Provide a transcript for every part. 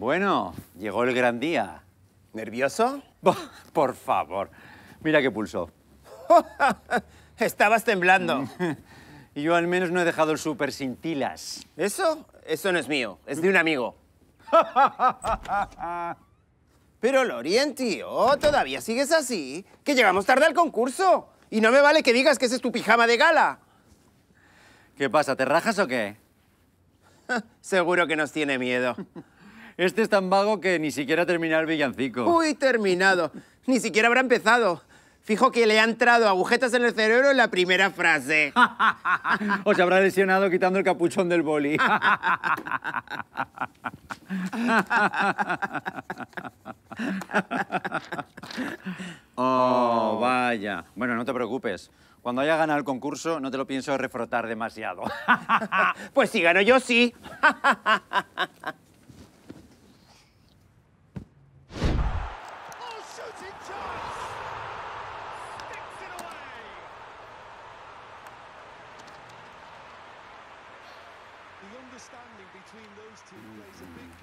Bueno, llegó el gran día. ¿Nervioso? Por favor. Mira qué pulso. Estabas temblando. Y yo al menos no he dejado el súper sin tilas. ¿Eso? Eso no es mío. Es de un amigo. Pero Lorien, tío, oh, todavía sigues así. Que llegamos tarde al concurso. Y no me vale que digas que ese es tu pijama de gala. ¿Qué pasa? ¿Te rajas o qué? Seguro que nos tiene miedo. Este es tan vago que ni siquiera terminar el villancico. Uy, terminado. Ni siquiera habrá empezado. Fijo que le ha entrado agujetas en el cerebro en la primera frase. o se habrá lesionado quitando el capuchón del boli. Oh, oh, vaya. Bueno, no te preocupes. Cuando haya ganado el concurso, no te lo pienso refrotar demasiado. pues si gano yo, sí.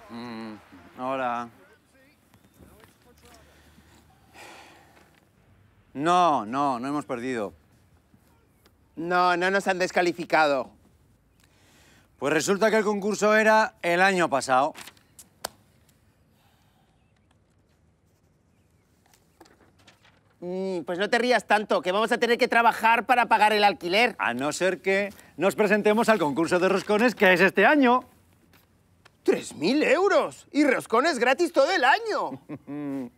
Mm, no, no, no hemos perdido. No, no nos han descalificado. Pues resulta que el concurso era el año pasado. Mm, pues no te rías tanto, que vamos a tener que trabajar para pagar el alquiler. A no ser que nos presentemos al concurso de roscones que es este año. ¡3.000 euros! Y roscones gratis todo el año.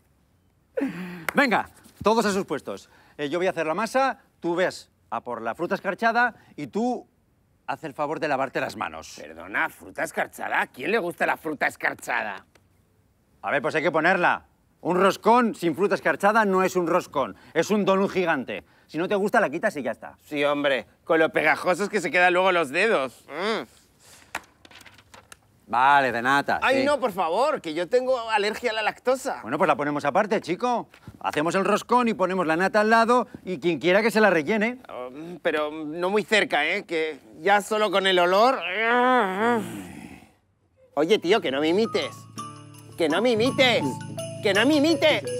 Venga, todos a sus puestos. Eh, yo voy a hacer la masa, tú ves a por la fruta escarchada y tú haz el favor de lavarte las manos. Perdona, ¿fruta escarchada? ¿A quién le gusta la fruta escarchada? A ver, pues hay que ponerla. Un roscón sin fruta escarchada no es un roscón, es un donut gigante. Si no te gusta, la quitas y ya está. Sí, hombre, con lo pegajosos que se quedan luego los dedos. Mm. Vale, de nata. Ay, no, por favor, que yo tengo alergia a la lactosa. Bueno, pues la ponemos aparte, chico. Hacemos el roscón y ponemos la nata al lado y quien quiera que se la rellene. Oh, pero no muy cerca, ¿eh? Que ya solo con el olor... Mm. Oye, tío, que no me imites. Que no me imites que no me imite.